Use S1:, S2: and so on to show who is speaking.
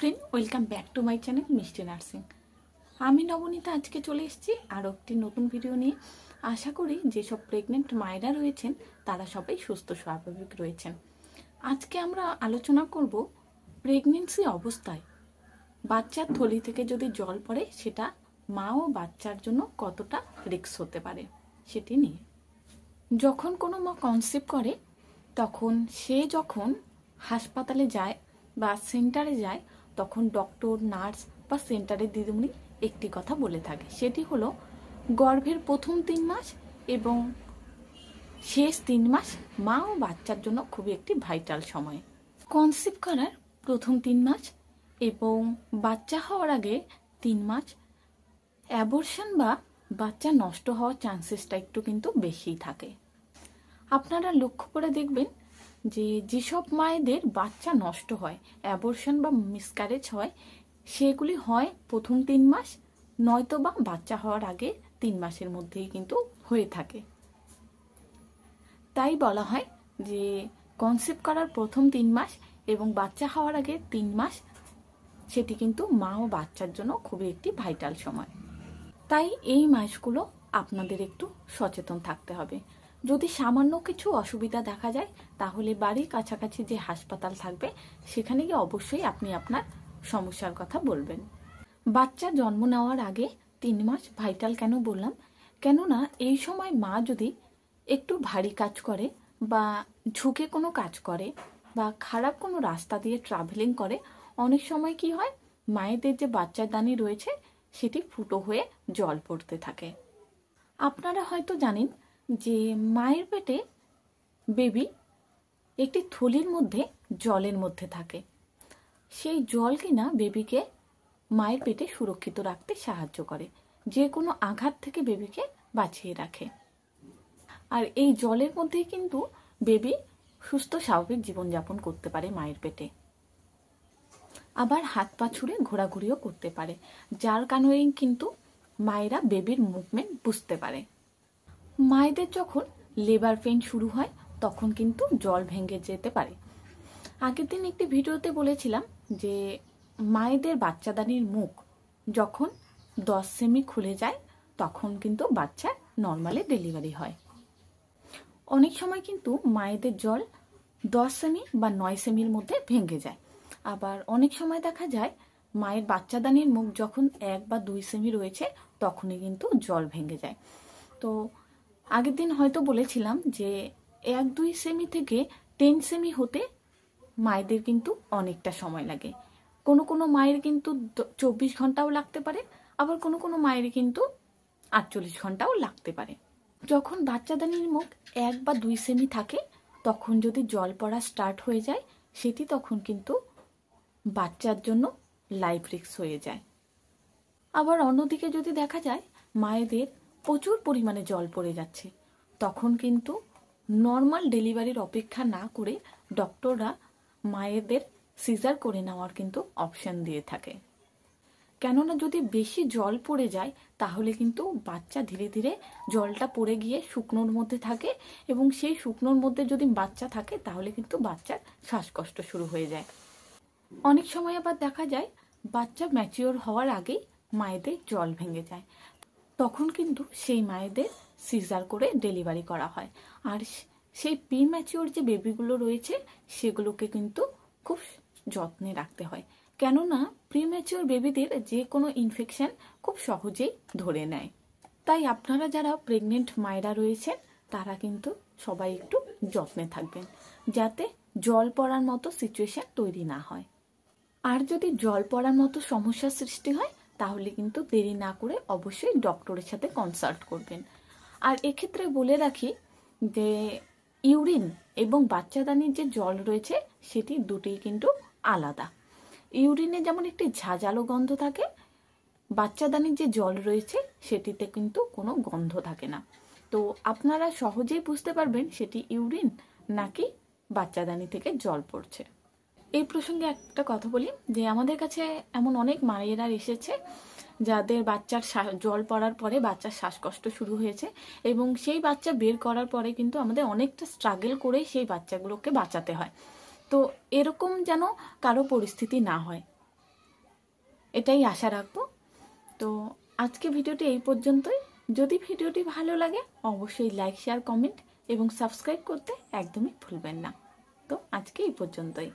S1: friend welcome back to my channel Mishti nursing আমি নবনীতা আজকে চলে এসেছি আরও একটি নতুন ভিডিও নিয়ে আশা করি যেসব প্রেগনেন্ট মায়েরা রয়েছেন তারা সবাই সুস্থ স্বাভাবিক রয়েছেন আজকে আমরা আলোচনা করব প্রেগনেন্সি অবস্থায় বাচ্চার থলি থেকে যদি জল পড়ে সেটা মা ও বাচ্চার জন্য কতটা রিক্স হতে পারে সেটি নিয়ে যখন কোনো মা কনসেপ্ট করে তখন সে যখন হাসপাতালে যায় বা সেন্টারে যায় তখন ডক্টর নার্স বা সেন্টারের দিদিমণি একটি কথা বলে থাকে সেটি হলো গর্ভের প্রথম তিন মাস এবং শেষ তিন মাস মা ও বাচ্চার জন্য খুবই একটি ভাইটাল সময় কনসিভ করার প্রথম তিন মাস এবং বাচ্চা হওয়ার আগে তিন মাস অ্যাবর্শন বা বাচ্চা নষ্ট হওয়ার চান্সেসটা একটু কিন্তু বেশি থাকে আপনারা লক্ষ্য করে দেখবেন যে যেসব মায়েদের বাচ্চা নষ্ট হয় অ্যাবর্শন বা মিসক্যারেজ হয় সেগুলি হয় প্রথম তিন মাস নয়তো বা বাচ্চা হওয়ার আগে তিন মাসের মধ্যেই কিন্তু হয়ে থাকে তাই বলা হয় যে কনসেপ্ট করার প্রথম তিন মাস এবং বাচ্চা হওয়ার আগে তিন মাস সেটি কিন্তু মা ও বাচ্চার জন্য খুবই একটি ভাইটাল সময় তাই এই মাসগুলো আপনাদের একটু সচেতন থাকতে হবে যদি সামান্য কিছু অসুবিধা দেখা যায় তাহলে বাড়ির কাছাকাছি যে হাসপাতাল থাকবে সেখানে গিয়ে অবশ্যই আপনি আপনার সমস্যার কথা বলবেন বাচ্চা জন্ম নেওয়ার আগে তিন মাস ভাইটাল কেন বললাম কেননা এই সময় মা যদি একটু ভারী কাজ করে বা ঝুঁকে কোনো কাজ করে বা খারাপ কোনো রাস্তা দিয়ে ট্রাভেলিং করে অনেক সময় কি হয় মায়েদের যে বাচ্চার দানি রয়েছে সেটি ফুটো হয়ে জল পড়তে থাকে আপনারা হয়তো জানেন যে মায়ের পেটে বেবি একটি থলির মধ্যে জলের মধ্যে থাকে সেই জল কিনা বেবিকে মায়ের পেটে সুরক্ষিত রাখতে সাহায্য করে যে কোনো আঘাত থেকে বেবিকে বাঁচিয়ে রাখে আর এই জলের মধ্যেই কিন্তু বেবি সুস্থ স্বাভাবিক জীবনযাপন করতে পারে মায়ের পেটে আবার হাত পা ছুড়ে ঘোরাঘুরিও করতে পারে যার কারণেই কিন্তু মায়েরা বেবির মুভমেন্ট বুঝতে পারে মায়েদের যখন লেবার পেন শুরু হয় তখন কিন্তু জল ভেঙে যেতে পারে আগের দিন একটি ভিডিওতে বলেছিলাম যে মায়েদের বাচ্চাদানির মুখ যখন দশ সেমি খুলে যায় তখন কিন্তু বাচ্চা নর্মালি ডেলিভারি হয় অনেক সময় কিন্তু মায়েদের জল দশ সেমি বা নয় সেমির মধ্যে ভেঙে যায় আবার অনেক সময় দেখা যায় মায়ের বাচ্চাদানির মুখ যখন এক বা দুই সেমি রয়েছে তখনই কিন্তু জল ভেঙে যায় তো আগের দিন হয়তো বলেছিলাম যে এক দুই সেমি থেকে টেন সেমি হতে মায়েদের কিন্তু অনেকটা সময় লাগে কোনো কোনো মায়ের কিন্তু চব্বিশ ঘন্টাও লাগতে পারে আবার কোনো কোনো মায়ের কিন্তু আটচল্লিশ ঘন্টাও লাগতে পারে যখন বাচ্চাদানির মুখ এক বা দুই সেমি থাকে তখন যদি জল পড়া স্টার্ট হয়ে যায় সেটি তখন কিন্তু বাচ্চার জন্য লাইফ রিক্স হয়ে যায় আবার অন্যদিকে যদি দেখা যায় মায়েদের প্রচুর পরিমাণে জল পড়ে যাচ্ছে তখন কিন্তু নর্মাল ডেলিভারির অপেক্ষা না করে ডক্টররা মায়েদের সিজার করে নেওয়ার কিন্তু অপশান দিয়ে থাকে কেননা যদি বেশি জল পড়ে যায় তাহলে কিন্তু বাচ্চা ধীরে ধীরে জলটা পড়ে গিয়ে শুকনোর মধ্যে থাকে এবং সেই শুকনোর মধ্যে যদি বাচ্চা থাকে তাহলে কিন্তু বাচ্চার শ্বাসকষ্ট শুরু হয়ে যায় অনেক সময় আবার দেখা যায় বাচ্চা ম্যাচিওর হওয়ার আগেই মায়েদের জল ভেঙে যায় তখন কিন্তু সেই মায়েদের সিজার করে ডেলিভারি করা হয় আর সেই প্রিম্যাচিওর যে বেবিগুলো রয়েছে সেগুলোকে কিন্তু খুব যত্নে রাখতে হয় কেননা প্রিম্যাচিওর বেবিদের যে কোনো ইনফেকশন খুব সহজেই ধরে নেয় তাই আপনারা যারা প্রেগনেন্ট মায়েরা রয়েছেন তারা কিন্তু সবাই একটু যত্নে থাকবেন যাতে জল পড়ার মতো সিচুয়েশন তৈরি না হয় আর যদি জল পড়ার মতো সমস্যার সৃষ্টি হয় তাহলে কিন্তু দেরি না করে অবশ্যই ডক্টরের সাথে কনসাল্ট করবেন আর এক্ষেত্রে বলে রাখি যে ইউরিন এবং বাচ্চাদানির যে জল রয়েছে সেটি দুটি কিন্তু আলাদা ইউরিনে যেমন একটি ঝাঁঝালো গন্ধ থাকে বাচ্চাদানির যে জল রয়েছে সেটিতে কিন্তু কোনো গন্ধ থাকে না তো আপনারা সহজেই বুঝতে পারবেন সেটি ইউরিন নাকি বাচ্চাদানি থেকে জল পড়ছে এই প্রসঙ্গে একটা কথা বলি যে আমাদের কাছে এমন অনেক মায়েরা এসেছে যাদের বাচ্চার জল পড়ার পরে বাচ্চার শ্বাসকষ্ট শুরু হয়েছে এবং সেই বাচ্চা বের করার পরে কিন্তু আমাদের অনেকটা স্ট্রাগল করেই সেই বাচ্চাগুলোকে বাঁচাতে হয় তো এরকম যেন কারো পরিস্থিতি না হয় এটাই আশা রাখবো তো আজকে ভিডিওটি এই পর্যন্তই যদি ভিডিওটি ভালো লাগে অবশ্যই লাইক শেয়ার কমেন্ট এবং সাবস্ক্রাইব করতে একদমই ভুলবেন না তো আজকে এই পর্যন্তই